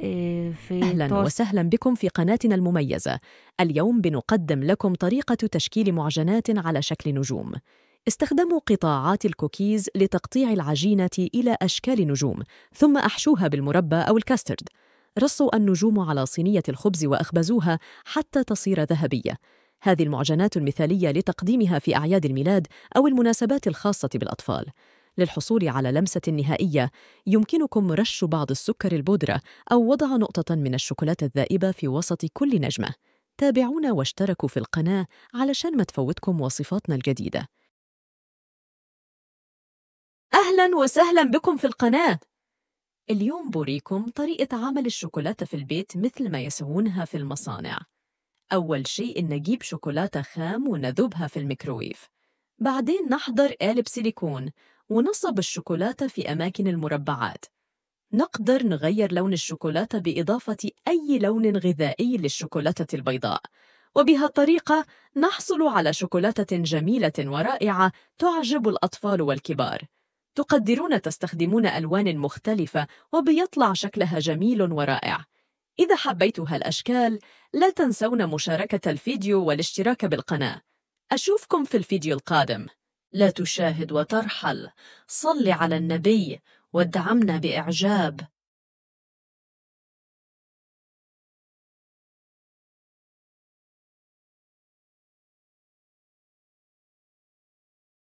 إيه، في أهلا توست. وسهلا بكم في قناتنا المميزة اليوم بنقدم لكم طريقة تشكيل معجنات على شكل نجوم استخدموا قطاعات الكوكيز لتقطيع العجينة إلى أشكال نجوم ثم أحشوها بالمربى أو الكاسترد رصوا النجوم على صينية الخبز وأخبزوها حتى تصير ذهبية هذه المعجنات المثالية لتقديمها في أعياد الميلاد أو المناسبات الخاصة بالأطفال للحصول على لمسة نهائية يمكنكم رش بعض السكر البودرة أو وضع نقطة من الشوكولاتة الذائبة في وسط كل نجمة تابعونا واشتركوا في القناة علشان ما تفوتكم وصفاتنا الجديدة أهلاً وسهلاً بكم في القناة اليوم بوريكم طريقة عمل الشوكولاتة في البيت مثل ما يسوونها في المصانع أول شيء نجيب شوكولاتة خام ونذوبها في الميكرويف بعدين نحضر قالب سيليكون ونصب الشوكولاتة في أماكن المربعات نقدر نغير لون الشوكولاتة بإضافة أي لون غذائي للشوكولاتة البيضاء وبها الطريقة نحصل على شوكولاتة جميلة ورائعة تعجب الأطفال والكبار تقدرون تستخدمون ألوان مختلفة وبيطلع شكلها جميل ورائع إذا حبيتوا هالأشكال لا تنسون مشاركة الفيديو والاشتراك بالقناة أشوفكم في الفيديو القادم لا تشاهد وترحل صل على النبي وادعمنا بإعجاب